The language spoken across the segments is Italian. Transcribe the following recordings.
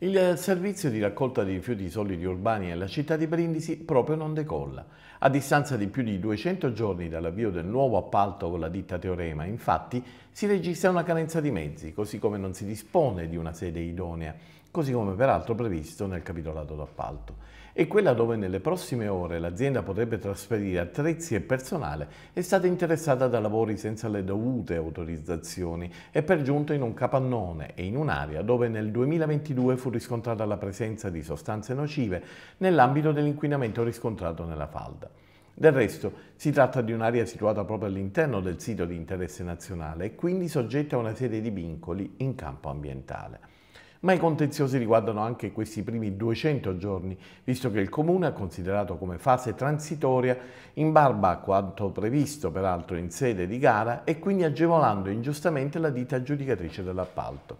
Il eh, servizio di raccolta di rifiuti solidi urbani nella città di Brindisi proprio non decolla. A distanza di più di 200 giorni dall'avvio del nuovo appalto con la ditta Teorema, infatti, si registra una carenza di mezzi, così come non si dispone di una sede idonea, così come peraltro previsto nel capitolato d'appalto. E quella dove nelle prossime ore l'azienda potrebbe trasferire attrezzi e personale è stata interessata da lavori senza le dovute autorizzazioni e per giunta in un capannone e in un'area dove nel 2022 fu fu riscontrata la presenza di sostanze nocive nell'ambito dell'inquinamento riscontrato nella falda. Del resto, si tratta di un'area situata proprio all'interno del sito di interesse nazionale e quindi soggetta a una serie di vincoli in campo ambientale ma i contenziosi riguardano anche questi primi 200 giorni, visto che il Comune ha considerato come fase transitoria in barba a quanto previsto peraltro in sede di gara e quindi agevolando ingiustamente la ditta aggiudicatrice dell'appalto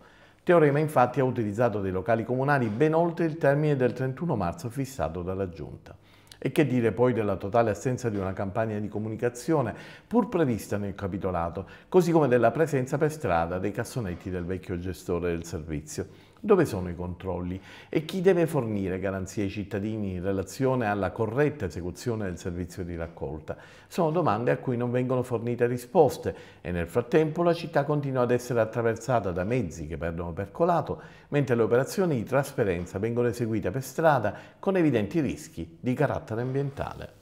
teorema infatti ha utilizzato dei locali comunali ben oltre il termine del 31 marzo fissato dalla Giunta. E che dire poi della totale assenza di una campagna di comunicazione pur prevista nel capitolato, così come della presenza per strada dei cassonetti del vecchio gestore del servizio. Dove sono i controlli e chi deve fornire garanzie ai cittadini in relazione alla corretta esecuzione del servizio di raccolta? Sono domande a cui non vengono fornite risposte e nel frattempo la città continua ad essere attraversata da mezzi che perdono percolato, mentre le operazioni di trasferenza vengono eseguite per strada con evidenti rischi di carattere ambientale.